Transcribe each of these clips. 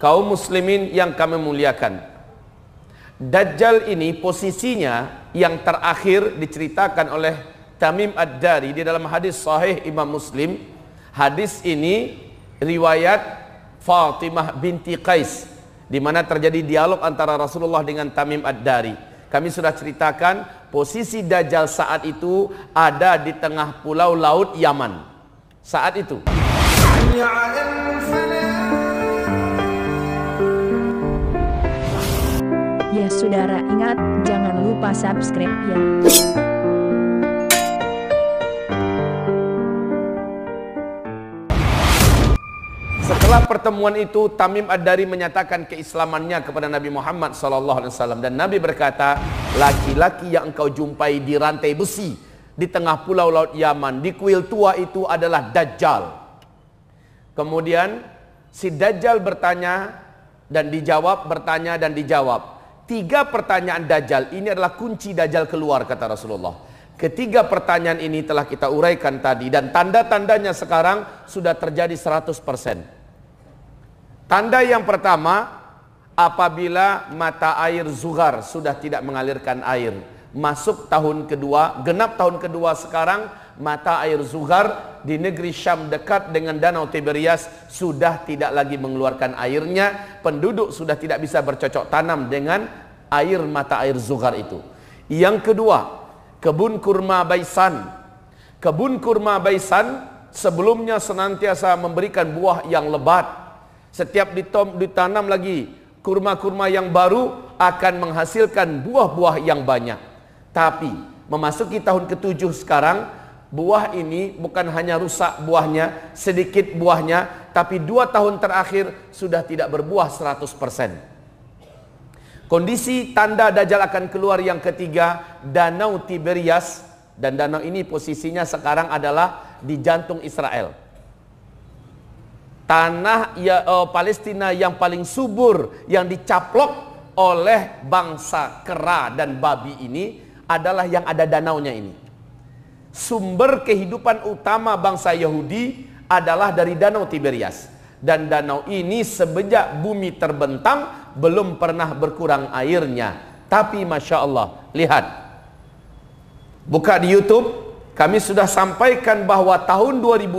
kaum muslimin yang kami muliakan Dajjal ini posisinya yang terakhir diceritakan oleh Tamim Ad-Dari di dalam hadis sahih Imam Muslim hadis ini riwayat Fatimah binti Qais di mana terjadi dialog antara Rasulullah dengan Tamim Ad-Dari kami sudah ceritakan posisi Dajjal saat itu ada di tengah pulau laut Yaman saat itu Ya saudara ingat, jangan lupa subscribe ya. Setelah pertemuan itu, Tamim Ad-Dari menyatakan keislamannya kepada Nabi Muhammad SAW. Dan Nabi berkata, laki-laki yang engkau jumpai di rantai besi, di tengah pulau laut Yaman, di kuil tua itu adalah Dajjal. Kemudian si Dajjal bertanya dan dijawab, bertanya dan dijawab. Tiga pertanyaan Dajjal ini adalah kunci Dajjal keluar kata Rasulullah. Ketiga pertanyaan ini telah kita uraikan tadi dan tanda-tandanya sekarang sudah terjadi 100%. Tanda yang pertama apabila mata air zuhar sudah tidak mengalirkan air. Masuk tahun kedua, genap tahun kedua sekarang mata air zuhar di negeri Syam dekat dengan Danau Tiberias sudah tidak lagi mengeluarkan airnya. Penduduk sudah tidak bisa bercocok tanam dengan air mata air Zuhar itu. Yang kedua, kebun kurma Baisan. Kebun kurma Baisan sebelumnya senantiasa memberikan buah yang lebat. Setiap ditom, ditanam lagi kurma-kurma yang baru akan menghasilkan buah-buah yang banyak. Tapi memasuki tahun ketujuh sekarang buah ini bukan hanya rusak buahnya, sedikit buahnya, tapi dua tahun terakhir sudah tidak berbuah 100%. Kondisi tanda Dajjal akan keluar yang ketiga, Danau Tiberias. Dan danau ini posisinya sekarang adalah di jantung Israel. Tanah ya, uh, Palestina yang paling subur, yang dicaplok oleh bangsa kera dan babi ini adalah yang ada danaunya ini sumber kehidupan utama bangsa Yahudi adalah dari Danau Tiberias. Dan danau ini semenjak bumi terbentang belum pernah berkurang airnya. Tapi Masya Allah, lihat. Buka di Youtube, kami sudah sampaikan bahwa tahun 2012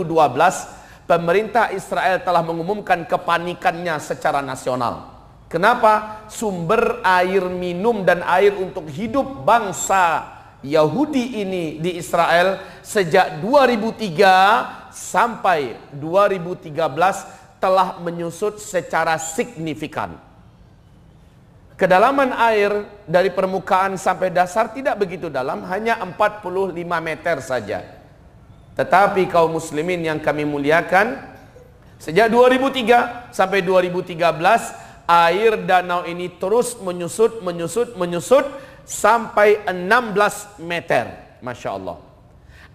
pemerintah Israel telah mengumumkan kepanikannya secara nasional. Kenapa? Sumber air minum dan air untuk hidup bangsa Yahudi ini di Israel sejak 2003 sampai 2013 telah menyusut secara signifikan. Kedalaman air dari permukaan sampai dasar tidak begitu dalam, hanya 45 meter saja. Tetapi kaum muslimin yang kami muliakan, sejak 2003 sampai 2013 air danau ini terus menyusut, menyusut, menyusut sampai 16 meter. Masya Allah.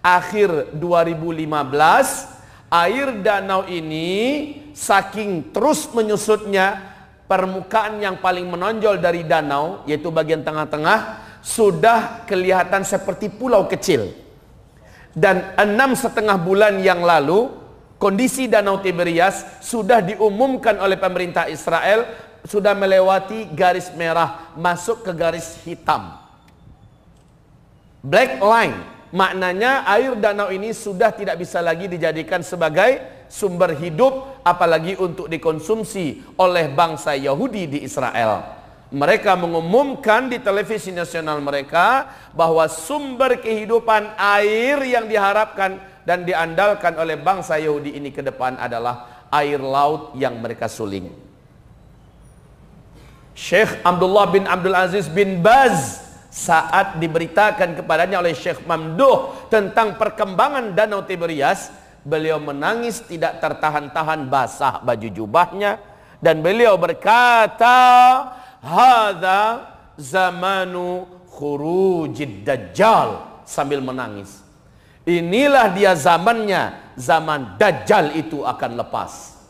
Akhir 2015, air danau ini saking terus menyusutnya, permukaan yang paling menonjol dari danau, yaitu bagian tengah-tengah, sudah kelihatan seperti pulau kecil. Dan enam setengah bulan yang lalu, kondisi Danau Tiberias sudah diumumkan oleh pemerintah Israel sudah melewati garis merah, masuk ke garis hitam. Black line, maknanya air danau ini sudah tidak bisa lagi dijadikan sebagai sumber hidup apalagi untuk dikonsumsi oleh bangsa Yahudi di Israel. Mereka mengumumkan di televisi nasional mereka bahwa sumber kehidupan air yang diharapkan dan diandalkan oleh bangsa Yahudi ini ke depan adalah air laut yang mereka suling. Syekh Abdullah bin Abdul Aziz bin Baz saat diberitakan kepadanya oleh Syekh Mamduh tentang perkembangan Danau Tiberias, beliau menangis tidak tertahan-tahan basah baju jubahnya dan beliau berkata, "Hadza zamanu khurujid dajjal" sambil menangis. Inilah dia zamannya, zaman dajjal itu akan lepas.